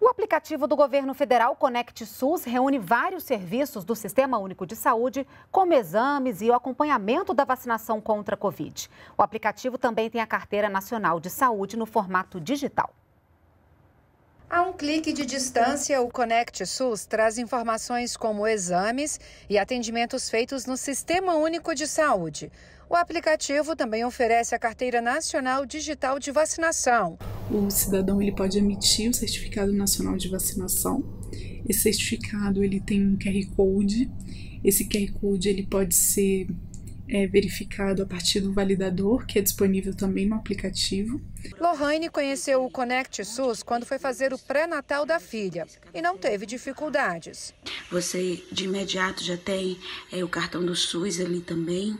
O aplicativo do governo federal Conect SUS reúne vários serviços do Sistema Único de Saúde, como exames e o acompanhamento da vacinação contra a Covid. O aplicativo também tem a Carteira Nacional de Saúde no formato digital. A um clique de distância, o Conect SUS traz informações como exames e atendimentos feitos no Sistema Único de Saúde. O aplicativo também oferece a Carteira Nacional Digital de Vacinação o cidadão ele pode emitir o certificado nacional de vacinação. Esse certificado ele tem um QR code. Esse QR code ele pode ser é, verificado a partir do validador, que é disponível também no aplicativo. Lohane conheceu o Connect SUS quando foi fazer o pré-natal da filha e não teve dificuldades. Você de imediato já tem é, o cartão do SUS ali também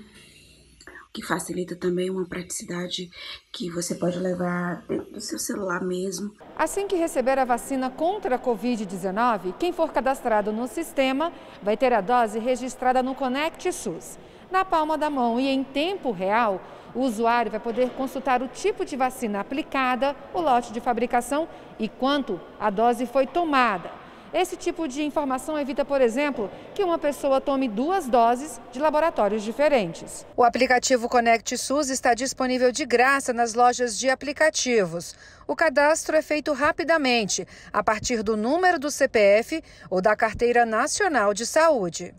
que facilita também uma praticidade que você pode levar dentro do seu celular mesmo. Assim que receber a vacina contra a Covid-19, quem for cadastrado no sistema vai ter a dose registrada no Conect SUS. Na palma da mão e em tempo real, o usuário vai poder consultar o tipo de vacina aplicada, o lote de fabricação e quanto a dose foi tomada. Esse tipo de informação evita, por exemplo, que uma pessoa tome duas doses de laboratórios diferentes. O aplicativo Conect SUS está disponível de graça nas lojas de aplicativos. O cadastro é feito rapidamente, a partir do número do CPF ou da Carteira Nacional de Saúde.